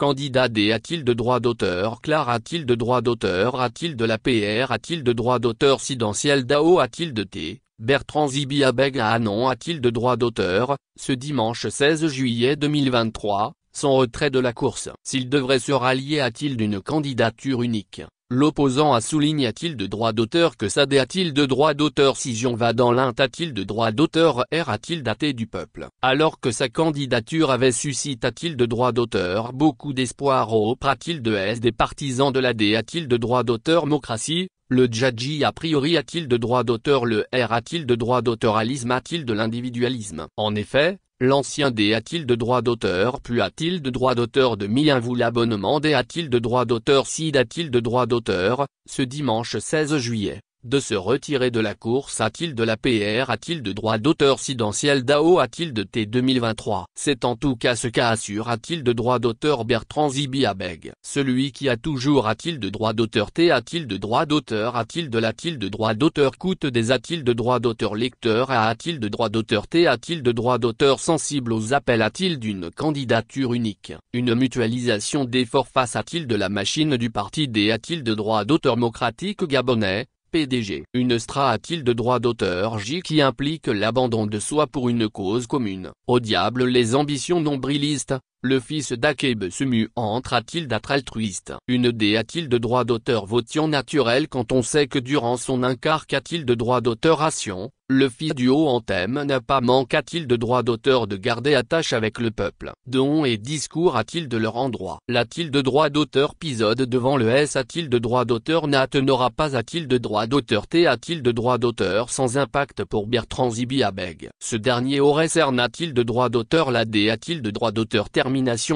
Candidat D a-t-il de droit d'auteur Claire a-t-il de droit d'auteur A-t-il de la PR A-t-il de droit d'auteur Sidentiel Dao a-t-il de T Bertrand Zibi Abeg à ah a-t-il de droit d'auteur Ce dimanche 16 juillet 2023, son retrait de la course. S'il devrait se rallier à-t-il d'une candidature unique L'opposant a souligne a-t-il de droit d'auteur que dé a-t-il de droit d'auteur si Sion va dans l'un a-t-il de droit d'auteur R a-t-il daté du peuple Alors que sa candidature avait suscité a-t-il de droit d'auteur beaucoup d'espoir auprès a-t-il de S des partisans de la dé a-t-il de droit d'auteur Mocratie le Djadji a priori a-t-il de droit d'auteur Le R a-t-il de droit d'auteur a-t-il de l'individualisme En effet, L'ancien D a-t-il de droit d'auteur Puis a-t-il de droit d'auteur de mien vous l'abonnement D a-t-il de droit d'auteur Sid a-t-il de droit d'auteur Ce dimanche 16 juillet de se retirer de la course A-t-il de la PR A-t-il de droit d'auteur Sidentiel DAO A-t-il de T2023 C'est en tout cas ce cas assure A-t-il de droit d'auteur Bertrand Zibiabeg Celui qui a toujours A-t-il de droit d'auteur T A-t-il de droit d'auteur A-t-il de l'a-t-il de droit d'auteur Coûte des A-t-il de droit d'auteur Lecteur A t il de droit d'auteur T A-t-il de droit d'auteur Sensible aux appels A-t-il d'une candidature unique Une mutualisation d'efforts face A-t-il de la machine du parti D A-t-il de droit d'auteur démocratique gabonais PDG. Une stra a-t-il de droit d'auteur J qui implique l'abandon de soi pour une cause commune. Au diable les ambitions nombrilistes, le fils d'Akebe se mue entre t il d'être altruiste Une dé a-t-il de droit d'auteur votion naturel quand on sait que durant son incar a t il de droit d'auteur ration Le fils du haut en thème n'a pas a t il de droit d'auteur de garder attache avec le peuple Don et discours a-t-il de leur endroit L'a-t-il de droit d'auteur pisode devant le S a-t-il de droit d'auteur Nat n'aura pas a-t-il de droit d'auteur T a-t-il de droit d'auteur sans impact pour Bertrand Zibi Ce dernier aurait a t il de droit d'auteur La dé a-t-il de droit d'auteur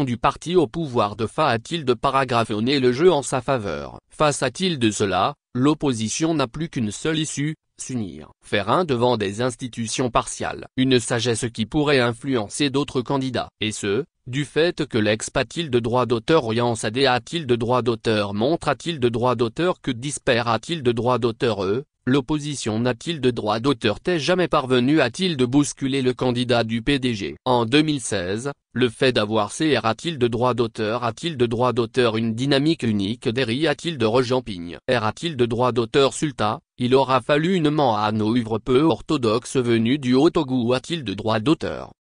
du parti au pouvoir de Fa a-t-il de paragraphonner le jeu en sa faveur Face à-t-il de cela, l'opposition n'a plus qu'une seule issue, s'unir, faire un devant des institutions partiales, une sagesse qui pourrait influencer d'autres candidats, et ce, du fait que lex il de droit d'auteur orience AD a-t-il de droit d'auteur montre t il de droit d'auteur que dispère t il de droit d'auteur eux? L'opposition n'a-t-il de droit d'auteur t'est jamais parvenu a-t-il de bousculer le candidat du PDG En 2016, le fait d'avoir CR a-t-il de droit d'auteur a-t-il de droit d'auteur une dynamique unique Derry a-t-il de rejampigne R a-t-il de droit d'auteur Sulta Il aura fallu une main à nos œuvres peu orthodoxes venues du haut a-t-il de droit d'auteur